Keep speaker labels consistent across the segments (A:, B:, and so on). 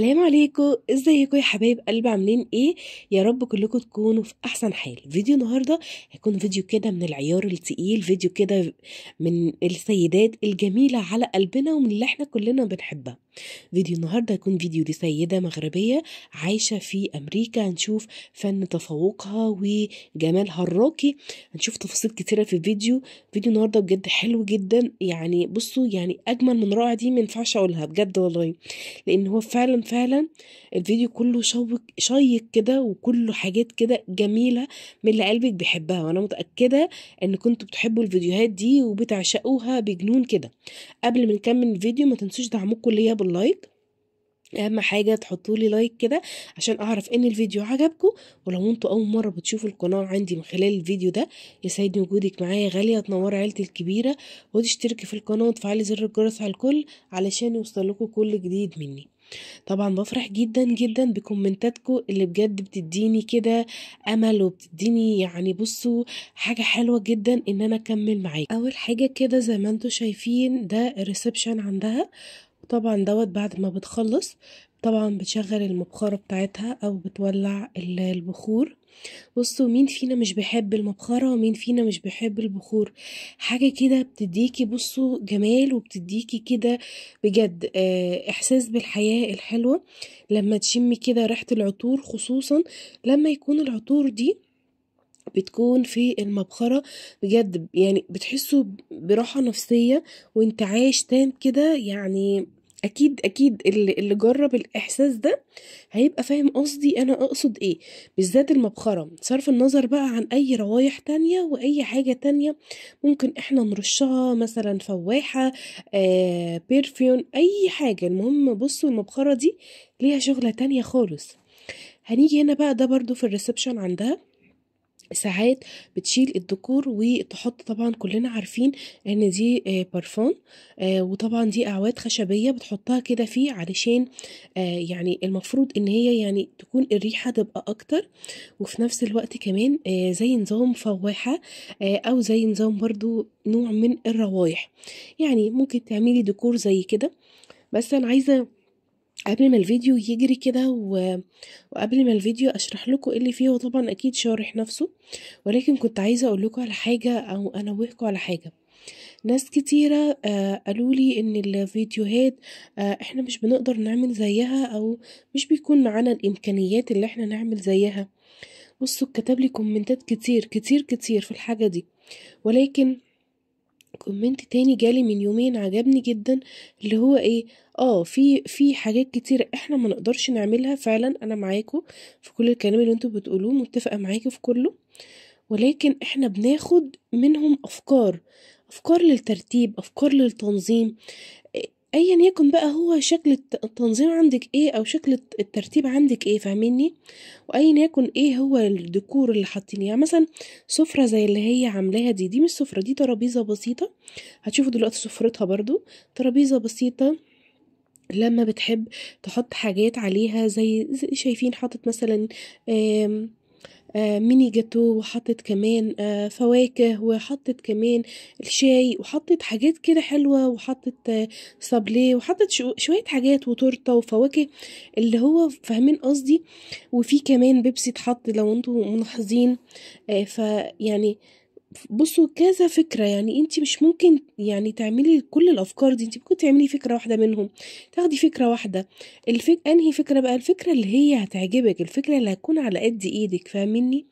A: السلام عليكم ازيكم يا حبايب قلب عاملين ايه يا رب كلكم تكونوا في احسن حال فيديو النهارده هيكون فيديو كده من العيار التقيل فيديو كده من السيدات الجميله على قلبنا ومن اللي احنا كلنا بنحبها فيديو النهارده يكون فيديو لسيده مغربيه عايشه في امريكا هنشوف فن تفوقها وجمالها الراقي هنشوف تفاصيل كتيره في الفيديو فيديو النهارده بجد حلو جدا يعني بصوا يعني اجمل من رائع دي ما ينفعش اقولها بجد والله لان هو فعلا فعلا الفيديو كله شوق شيق كده وكله حاجات كده جميله من اللي قلبك بيحبها وانا متاكده ان كنتوا بتحبوا الفيديوهات دي وبتعشقوها بجنون كده قبل ما نكمل الفيديو ما تنسوش دعمكم ليا اللايك اهم حاجه تحطوا لي لايك كده عشان اعرف ان الفيديو عجبكم ولو انتوا اول مره بتشوفوا القناه عندي من خلال الفيديو ده يسعدني وجودك معايا غاليه تنور عيلتي الكبيره وتشتركي في القناه وتفعلي زر الجرس على الكل علشان يوصلكوا كل جديد مني طبعا بفرح جدا جدا بكومنتاتكم اللي بجد بتديني كده امل وبتديني يعني بصوا حاجه حلوه جدا ان انا اكمل معاكم اول حاجه كده زي ما انتم شايفين ده الريسبشن عندها طبعا دوت بعد ما بتخلص طبعا بتشغل المبخرة بتاعتها او بتولع البخور بصوا مين فينا مش بيحب المبخرة ومين فينا مش بيحب البخور حاجة كده بتديكي بصوا جمال وبتديكي كده بجد آه، احساس بالحياة الحلوة لما تشمي كده ريحة العطور خصوصا لما يكون العطور دي بتكون في المبخرة بجد يعني بتحسوا براحة نفسية وانت عايش تام كده يعني اكيد اكيد اللي, اللي جرب الاحساس ده هيبقى فاهم قصدي انا اقصد ايه بالذات المبخرة صرف النظر بقى عن اي روايح تانية واي حاجة تانية ممكن احنا نرشها مثلا فواحة آه بيرفيون اي حاجة المهم بصوا المبخرة دي ليها شغلة تانية خالص هنيجي هنا بقى ده برضو في الريسبشن عندها ساعات بتشيل الذكور وتحط طبعا كلنا عارفين ان دي بارفان آه، آه، وطبعا دي اعواد خشبيه بتحطها كده فيه علشان آه، يعني المفروض ان هي يعني تكون الريحه تبقى اكتر وفي نفس الوقت كمان زي نظام فواحه او زي نظام برضو نوع من الروايح يعني ممكن تعملي ديكور زي كده بس انا عايزه قبل ما الفيديو يجري كده و... وقبل ما الفيديو اشرح لكم إيه اللي فيه وطبعا اكيد شارح نفسه ولكن كنت عايزه اقول لكم على حاجه او انوهكم على حاجه ناس كتيرة آه قالوا لي ان الفيديوهات آه احنا مش بنقدر نعمل زيها او مش بيكون معانا الامكانيات اللي احنا نعمل زيها بصوا كتب لي كومنتات كتير كتير كتير في الحاجة دي ولكن كومنت تاني جالي من يومين عجبني جدا اللي هو ايه اه في في حاجات كتير احنا ما نقدرش نعملها فعلا انا معاكم في كل الكلام اللي انتوا بتقولوه متفقه معاكم في كله ولكن احنا بناخد منهم افكار افكار للترتيب افكار للتنظيم ايا يكن بقى هو شكل التنظيم عندك ايه او شكل الترتيب عندك ايه فاهميني وايا يكن ايه هو الديكور اللي حاطينه يعني مثلا سفره زي اللي هي عاملاها دي دي مش سفره دي ترابيزه بسيطه هتشوفوا دلوقتي سفرتها برضو ترابيزه بسيطه لما بتحب تحط حاجات عليها زي, زي شايفين حاطط مثلا آه، ميني جاتو وحطت كمان آه، فواكه وحطت كمان الشاي وحطت حاجات كده حلوة وحطت سابليه آه، وحطت شوية حاجات وتورتة وفواكه اللي هو فاهمين قصدي وفي كمان بيبسي اتحط لو انتوا ملاحظين فيعني بُصوا كذا فكرة، يعني أنتِ مش ممكن يعني تعملي كل الأفكار دي، أنتِ ممكن تعملي فكرة واحدة منهم، تاخدي فكرة واحدة، الفك أنهي فكرة بقى؟ الفكرة اللي هي هتعجبِك، الفكرة اللي هتكون على قد إيدِك، فاهمينّي؟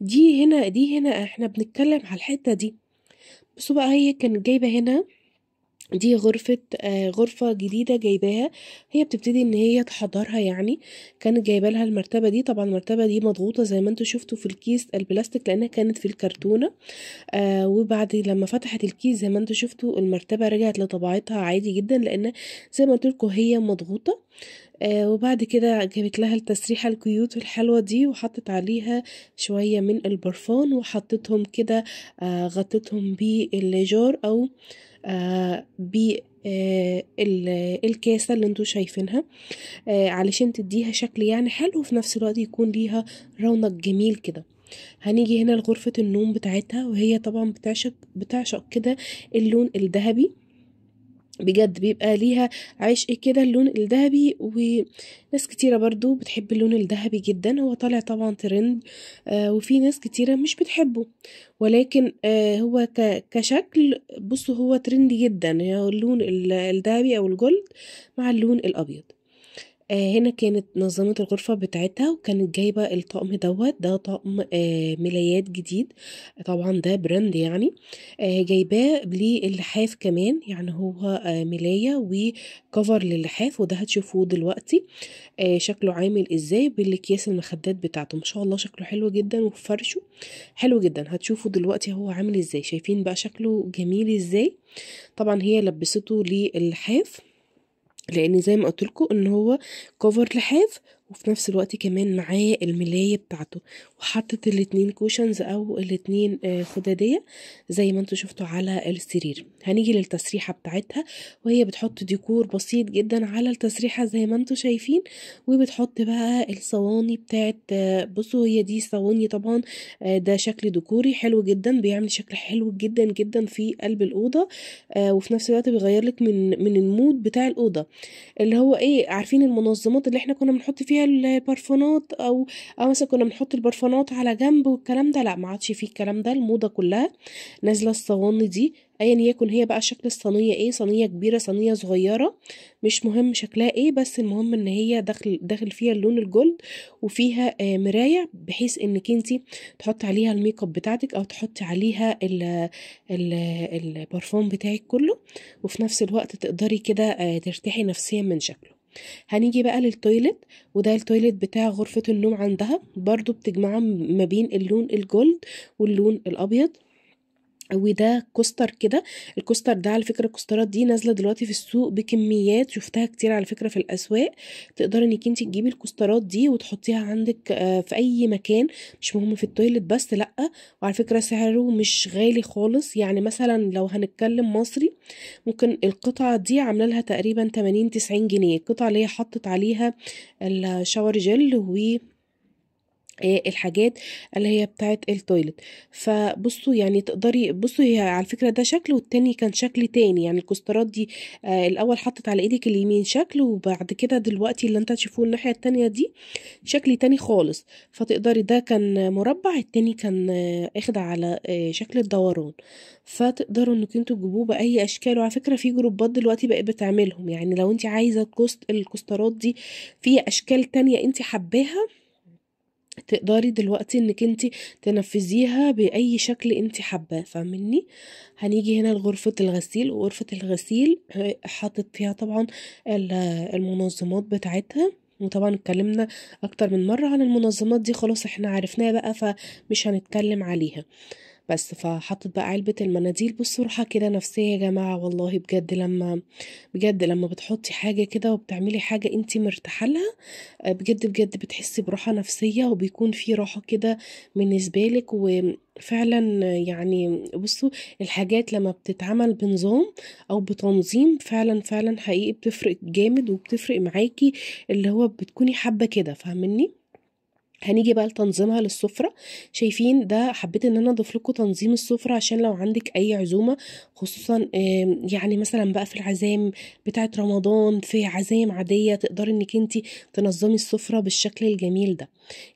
A: دي هنا دي هنا إحنا بنتكلم على الحتّة دي، بُصوا بقى هي كانت جايبة هنا دي غرفة آه، غرفة جديدة جايباها هي بتبتدي ان هي تحضرها يعني كانت جايبة لها المرتبة دي طبعا المرتبة دي مضغوطة زي ما انتوا شفتوا في الكيس البلاستيك لانها كانت في الكرتونة آه وبعد لما فتحت الكيس زي ما انتوا شفتوا المرتبة رجعت لطبيعتها عادي جدا لان زي ما قلتلكوا هي مضغوطة آه وبعد كده جابت لها التسريحة الكيوت الحلوة دي وحطت عليها شوية من البرفان وحطتهم كده آه غطتهم بالجار أو آه ب آه الكاسه اللي انتوا شايفينها آه علشان تديها شكل يعني حلو وفي نفس الوقت يكون ليها رونق جميل كده هنيجي هنا لغرفه النوم بتاعتها وهي طبعا بتعشق بتعشق كده اللون الذهبي بجد بيبقى ليها عشق كده اللون الذهبي وناس كتيرة برضو بتحب اللون الذهبي جدا هو طالع طبعا ترند آه، وفي ناس كتيرة مش بتحبه ولكن آه، هو كشكل بصوا هو ترند جدا يعني اللون الذهبي او الجلد مع اللون الابيض آه هنا كانت نظمت الغرفة بتاعتها وكانت جايبة الطقم دوت ده طقم آه ملايات جديد طبعا ده براند يعني آه جايباه للحاف كمان يعني هو آه، ملاية وكفر للحاف وده هتشوفوه دلوقتي آه، شكله عامل ازاي بالاكياس المخدات بتاعته ما شاء الله شكله حلو جدا وفرشه حلو جدا هتشوفوا دلوقتي هو عامل ازاي شايفين بقى شكله جميل ازاي طبعا هي لبسته للحاف لأن زي ما قلت لكم إن هو كفر لحاف وفي نفس الوقت كمان معاه الملاية بتاعته وحطت الاتنين كوشنز او الاتنين آه، خدادية زي ما انتوا شفتوا على السرير هنيجي للتسريحة بتاعتها وهي بتحط ديكور بسيط جدا على التسريحة زي ما انتوا شايفين وبتحط بقى الصواني بتاعت آه، بصوا هي دي صواني طبعا آه، ده شكل ديكوري حلو جدا بيعمل شكل حلو جدا جدا في قلب الأوضة وفي نفس الوقت بيغير لك من من المود بتاع الأوضة اللي هو ايه عارفين المنظمات اللي احنا كنا بنحط فيها فيها البرفانات او او مثلا كنا بنحط البرفانات على جنب والكلام ده لا ما عادش فيه الكلام ده الموضه كلها نازله الصواني دي ايا يكن هي بقى شكل الصينيه ايه صينيه كبيره صينيه صغيره مش مهم شكلها ايه بس المهم ان هي داخل داخل فيها اللون الجولد وفيها آه مرايه بحيث انك انت تحطي عليها الميك اب بتاعتك او تحطي عليها ال ال البرفان بتاعك كله وفي نفس الوقت تقدري كده آه ترتاحي نفسيا من شكله هنيجي بقى للتويلت وده التويلت بتاع غرفة النوم عندها برضو بتجمعه ما بين اللون الجولد واللون الأبيض وده كوستر كده الكوستر ده على فكره الكوسترات دي نازله دلوقتي في السوق بكميات شفتها كتير على فكره في الاسواق تقدري انك انت تجيبي الكوسترات دي وتحطيها عندك آه، في اي مكان مش مهم في التويلت بس لا وعلى فكره سعره مش غالي خالص يعني مثلا لو هنتكلم مصري ممكن القطعه دي عامله لها تقريبا 80 90 جنيه القطعه اللي هي حطت عليها الشاور جل و إيه، الحاجات اللي هي بتاعت التويلت فبصوا يعني تقدري بصوا هي على فكره ده شكل والتاني كان شكل تاني يعني الكسترات دي آه الاول حطت على ايدك اليمين شكل وبعد كده دلوقتي اللي انت هتشوفوه الناحيه التانيه دي شكل تاني خالص فتقدري ده كان مربع التاني كان آه اخد على آه شكل الدوران فتقدروا انك انتوا تجيبوه باي اشكال وعلى فكره في جروبات دلوقتي بقت بتعملهم يعني لو انت عايزه الكسترات دي في اشكال تانيه انت حباها تقدري دلوقتي انك انت تنفذيها باي شكل انت حابه فاهمني هنيجي هنا لغرفه الغسيل وغرفه الغسيل آه، حاطط فيها طبعا المنظمات بتاعتها وطبعا اتكلمنا اكتر من مره عن المنظمات دي خلاص احنا عرفناها بقى فمش هنتكلم عليها بس فحطت بقى علبة المناديل بصوا راحة كده نفسية يا جماعة والله بجد لما بجد لما بتحطي حاجة كده وبتعملي حاجة انتي مرتاحة لها آه، بجد بجد بتحسي براحة نفسية وبيكون في راحة كده بالنسبة لك و فعلا يعني بصوا الحاجات لما بتتعمل بنظام او بتنظيم فعلا فعلا حقيقي بتفرق جامد وبتفرق معاكي اللي هو بتكوني حابه كده فاهمني هنيجي بقى لتنظيمها للسفرة شايفين ده حبيت ان انا اضيف لكم تنظيم السفرة عشان لو عندك اي عزومة خصوصا يعني مثلا بقى في العزايم بتاعة رمضان في عزايم عادية تقدري انك انت تنظمي السفرة بالشكل الجميل ده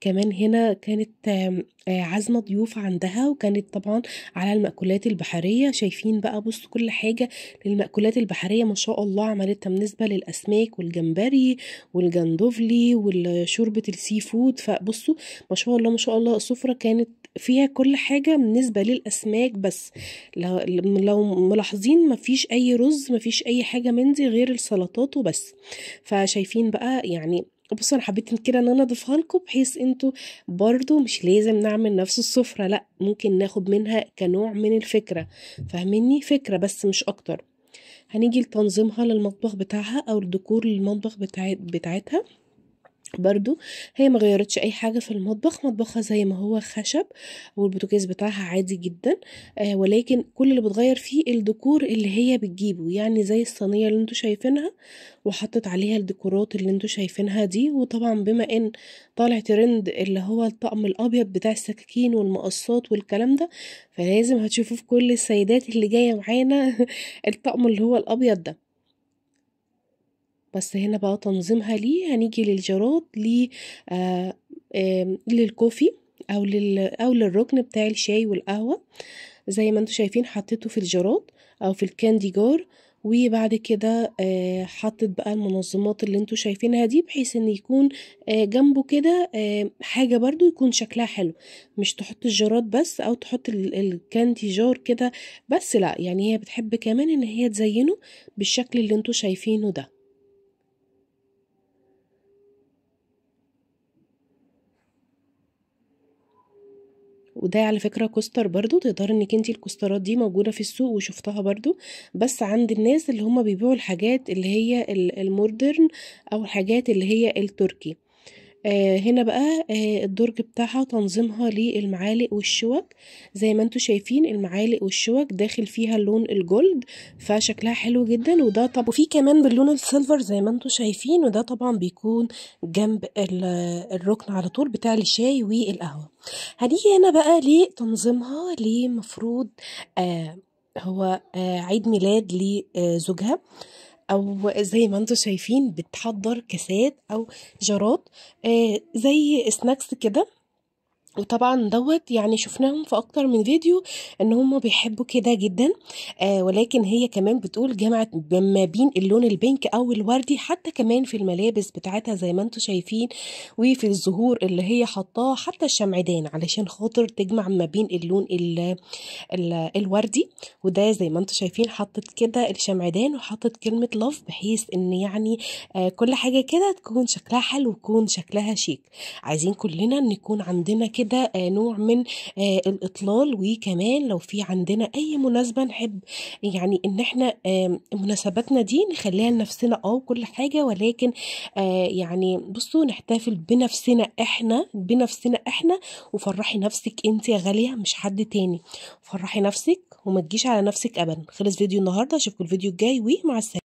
A: كمان هنا كانت آه، عازمة ضيوف عندها وكانت طبعا على المأكولات البحرية شايفين بقى بص كل حاجة للمأكولات البحرية ما شاء الله عملتها بالنسبة للأسماك والجمبري والجندوفلي والشوربة السي فود فبصوا ما شاء الله ما شاء الله السفرة كانت فيها كل حاجة بالنسبة للأسماك بس لو ملاحظين مفيش أي رز مفيش أي حاجة من دي غير السلطات وبس فشايفين بقى يعني بصوا انا حبيت كده ان انا اضيفها لكم بحيث انتوا برضو مش لازم نعمل نفس السفره لا ممكن ناخد منها كنوع من الفكره فاهميني فكره بس مش اكتر هنيجي لتنظيمها للمطبخ بتاعها او الديكور للمطبخ بتاعتها برضو هي ما غيرتش اي حاجه في المطبخ مطبخها زي ما هو خشب والبوتاجاز بتاعها عادي جدا آه ولكن كل اللي بتغير فيه الديكور اللي هي بتجيبه يعني زي الصينيه اللي انتوا شايفينها وحطت عليها الديكورات اللي انتوا شايفينها دي وطبعا بما ان طالع ترند اللي هو الطقم الابيض بتاع السكاكين والمقصات والكلام ده فلازم هتشوفوه في كل السيدات اللي جايه معانا الطقم اللي هو الابيض ده بس هنا بقى تنظيمها ليه هنيجي للجراد ل آه، للكوفي او لل او للركن بتاع الشاي والقهوه زي ما انتم شايفين حطيته في الجراد او في الكاندي جار وبعد كده آه، حطت بقى المنظمات اللي انتوا شايفينها دي بحيث ان يكون آه، جنبه كده حاجة برضو يكون شكلها حلو مش تحط الجراد بس او تحط الكاندي جار كده بس لا يعني هي بتحب كمان ان هي تزينه بالشكل اللي انتوا شايفينه ده وده على فكرة كوستر برضو تقدر انك انتي الكوسترات دي موجودة في السوق وشفتها برضو بس عند الناس اللي هما بيبيعوا الحاجات اللي هي المودرن او الحاجات اللي هي التركي آه، هنا بقى آه، الدُّرج بتاعها تنظيمها للمعالق والشِّوَك، زي ما أنتم شايفين المعالق والشِّوَك داخل فيها اللون الجولد، فشكلها حلو جدًا وده طب وفي كمان باللون السيلفر زي ما أنتم شايفين وده طبعًا بيكون جنب الرُّكن على طول بتاع الشاي والقهوة. هنيجي هنا بقى لتنظيمها لمفروض آه، هو عيد ميلاد لزوجها او زي ما انتم شايفين بتحضر كاسات او جارات آه، زي سناكس كده وطبعا دوت يعني شفناهم في اكتر من فيديو ان هم بيحبوا كده جدا آه ولكن هي كمان بتقول جمعت ما بين اللون البينك او الوردي حتى كمان في الملابس بتاعتها زي ما انتم شايفين وفي الزهور اللي هي حطاه حتى الشمعدان علشان خاطر تجمع ما بين اللون الـ الـ الوردي وده زي ما انتم شايفين حطت كده الشمعدان وحطت كلمه لاف بحيث ان يعني آه كل حاجه كده تكون شكلها حلو وتكون شكلها شيك عايزين كلنا نكون عندنا كده كده آه، نوع من آه، الاطلال وكمان لو في عندنا اي مناسبه نحب يعني ان احنا مناسباتنا دي نخليها لنفسنا اه وكل حاجه ولكن آه، يعني بصوا نحتفل بنفسنا احنا بنفسنا احنا وفرحي نفسك انت يا غاليه مش حد تاني فرحي نفسك وما تجيش على نفسك ابدا خلص فيديو النهارده اشوفكم الفيديو الجاي ومع السلامه